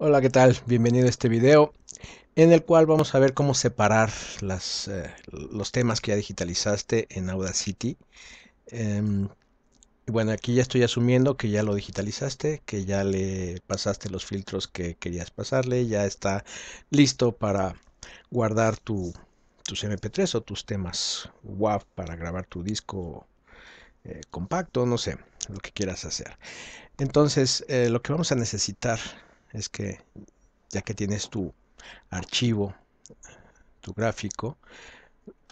Hola, ¿qué tal? Bienvenido a este video en el cual vamos a ver cómo separar eh, los temas que ya digitalizaste en Audacity. Em, bueno, aquí ya estoy asumiendo que ya lo digitalizaste, que ya le pasaste los filtros que querías pasarle, ya está listo para guardar tu, tus MP3 o tus temas WAV para grabar tu disco eh, compacto, no sé, lo que quieras hacer. Entonces, eh, lo que vamos a necesitar es que ya que tienes tu archivo, tu gráfico,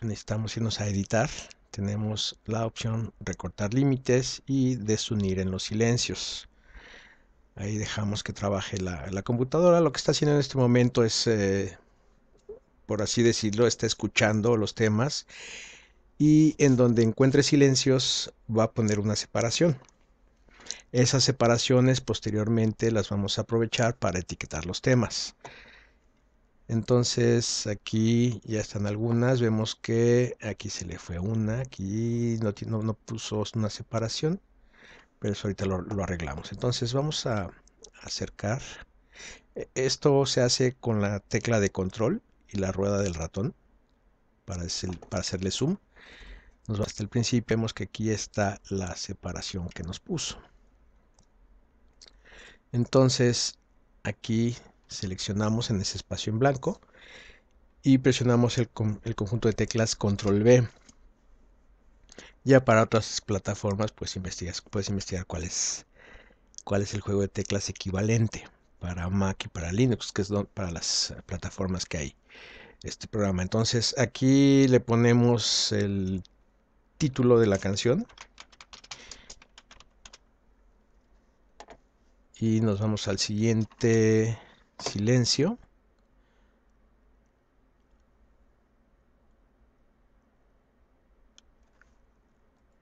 necesitamos irnos a editar. Tenemos la opción recortar límites y desunir en los silencios. Ahí dejamos que trabaje la, computadora. Lo que está haciendo en este momento es, eh, por así decirlo, está escuchando los temas y en donde encuentre silencios va a poner una separación. Esas separaciones posteriormente las vamos a aprovechar para etiquetar los temas. Entonces aquí ya están algunas, vemos que aquí se le fue una, aquí no, puso una separación, pero eso ahorita lo, arreglamos. Entonces vamos a acercar. E-, esto se hace con la tecla de control y la rueda del ratón para, para hacerle zoom. Nos va hasta el principio, vemos que aquí está la separación que nos puso. Entonces aquí seleccionamos en ese espacio en blanco y presionamos el, conjunto de teclas control B. Ya para otras plataformas pues puedes investigar cuál es, cuál es el juego de teclas equivalente para Mac y para Linux, que es para las plataformas que hay este programa. Entonces aquí le ponemos el título de la canción y nos vamos al siguiente silencio.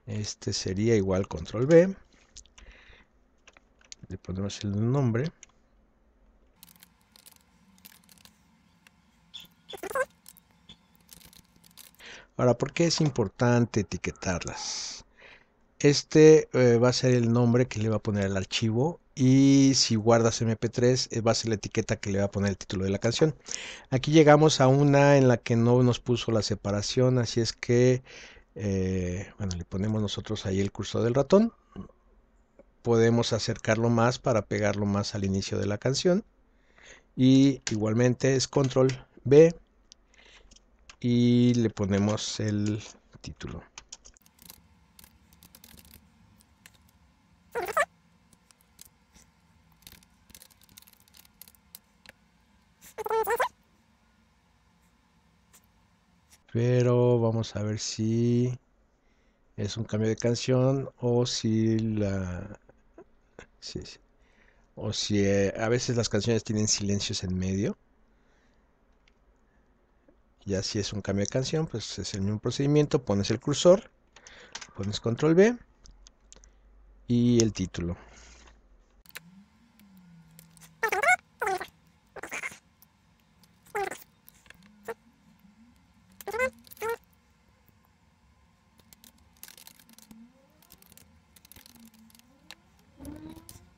Este sería igual control B. Le ponemos el nombre. Ahora, ¿por qué es importante etiquetarlas? Este eh, va a ser el nombre que le va a poner el archivo y si guardas mp3 eh, va a ser la etiqueta que le va a poner el título de la canción aquí llegamos a una en la que no nos puso la separación así es que eh, bueno le ponemos nosotros ahí el curso del ratón podemos acercarlo más para pegarlo más al inicio de la canción y igualmente es control b y le ponemos el título Pero vamos a ver si es un cambio de canción o si la... O si eh, a veces las canciones tienen silencios en medio. Ya si es un cambio de canción, pues es el mismo procedimiento. Pones el cursor, pones control B y el título.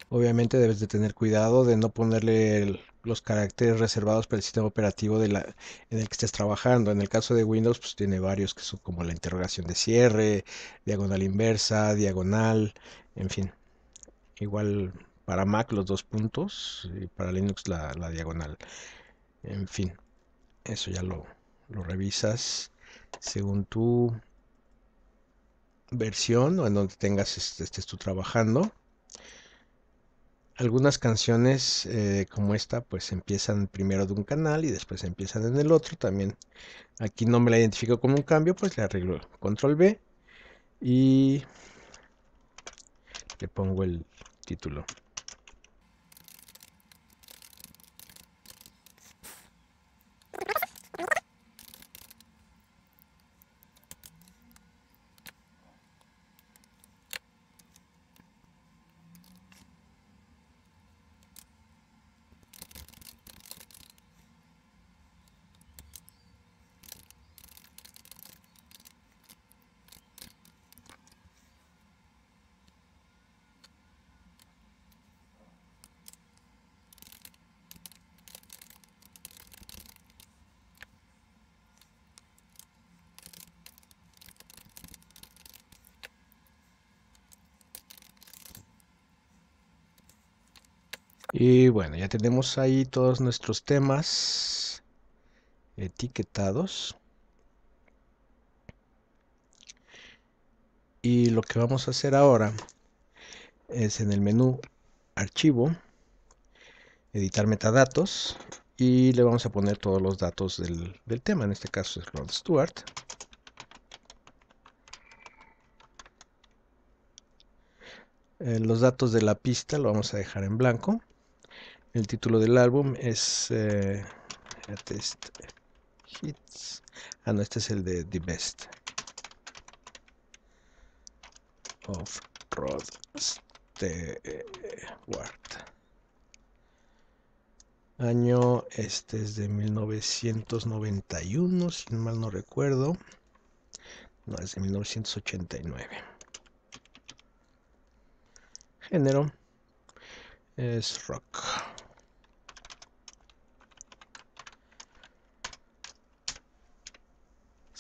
Obviamente debes de tener cuidado de no ponerle los caracteres reservados para el sistema operativo de en el que estés trabajando. En el caso de Windows, pues tiene varios que son como la interrogación de cierre, diagonal inversa, diagonal, en fin. Igual para Mac los dos puntos y para Linux la, diagonal. En fin, eso ya lo, lo revisas según tu versión o en donde tengas este, estés tú trabajando algunas canciones eh, como esta pues empiezan primero de un canal y después empiezan en el otro también aquí no me la identifico como un cambio pues le arreglo control B y le pongo el título Y bueno, ya tenemos ahí todos nuestros temas etiquetados. Y lo que vamos a hacer ahora es en el menú archivo, editar metadatos y le vamos a poner todos los datos del, tema, en este caso es Rod Stewart. Eh, los datos de la pista lo vamos a dejar en blanco. El título del álbum es eh, Hits. Ah, no, este es el de The Best of Rod Stewart. Año este es de 1991, si mal no recuerdo. No, es de 1989. Género es rock.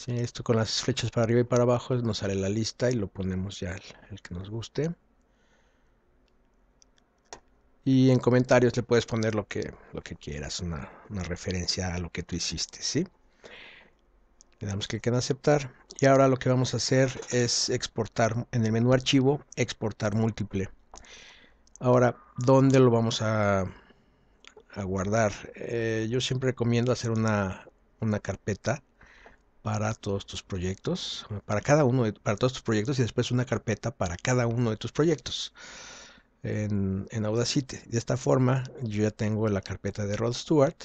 Esto con las flechas para arriba y para abajo nos sale la lista y lo ponemos ya el, que nos guste. Y en comentarios le puedes poner lo que, lo que quieras, una, referencia a lo que tú hiciste, ¿sí? Le damos clic en aceptar. Y ahora lo que vamos a hacer es exportar en el menú archivo, exportar múltiple. Ahora, ¿dónde lo vamos a, guardar? Eh, yo siempre recomiendo hacer una, una carpeta para todos tus proyectos, para cada uno, de, para todos tus proyectos y después una carpeta para cada uno de tus proyectos en, en Audacity. De esta forma yo ya tengo la carpeta de Rod Stewart,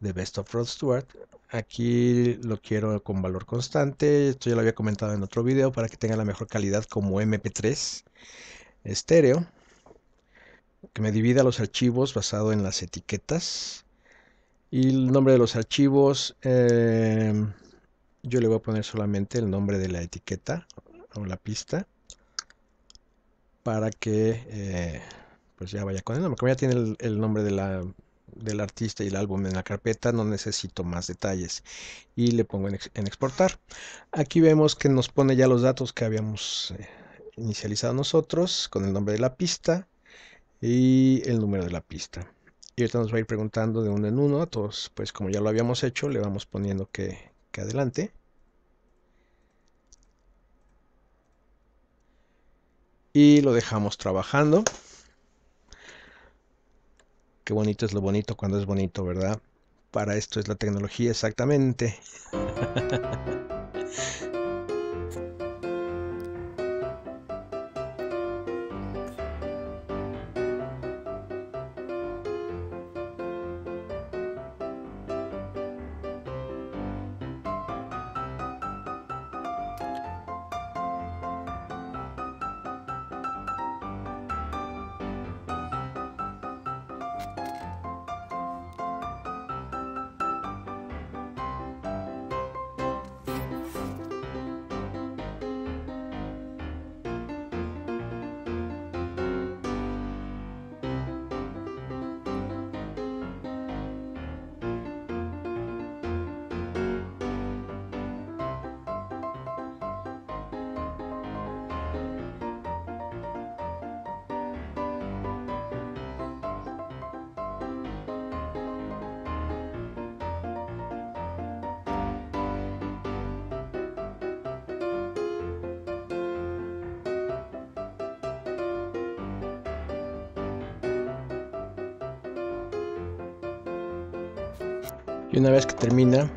de Best of Rod Stewart. Aquí lo quiero con valor constante, esto ya lo había comentado en otro video para que tenga la mejor calidad como MP3 estéreo. Que me divida los archivos basado en las etiquetas y el nombre de los archivos. Eh, yo le voy a poner solamente el nombre de la etiqueta o la pista para que eh, pues ya vaya con el nombre. Como ya tiene el, nombre de la, del artista y el álbum en la carpeta, no necesito más detalles. Y le pongo en, exportar. Aquí vemos que nos pone ya los datos que habíamos eh, inicializado nosotros con el nombre de la pista y el número de la pista. Y ahorita nos va a ir preguntando de uno en uno. A todos, pues como ya lo habíamos hecho, le vamos poniendo que, que adelante. Y lo dejamos trabajando. Qué bonito es lo bonito cuando es bonito, ¿verdad? Para esto es la tecnología exactamente. Y una vez que termina,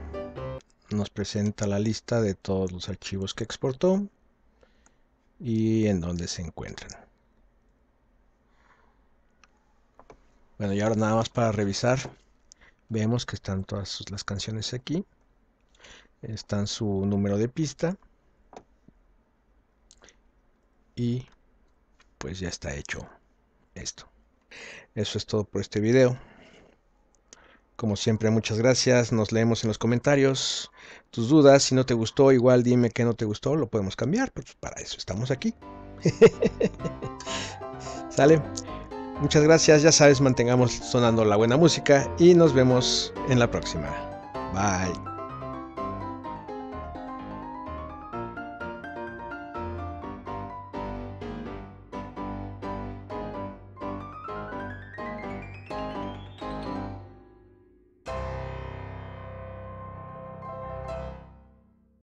nos presenta la lista de todos los archivos que exportó y en dónde se encuentran. Bueno, y ahora nada más para revisar, vemos que están todas las canciones aquí, están su número de pista y pues ya está hecho esto. Eso es todo por este video. Como siempre, muchas gracias. Nos leemos en los comentarios tus dudas. Si no te gustó, igual dime que no te gustó, lo podemos cambiar. Pues para eso estamos aquí. Sale. Muchas gracias. Ya sabes, mantengamos sonando la buena música y nos vemos en la próxima. Bye.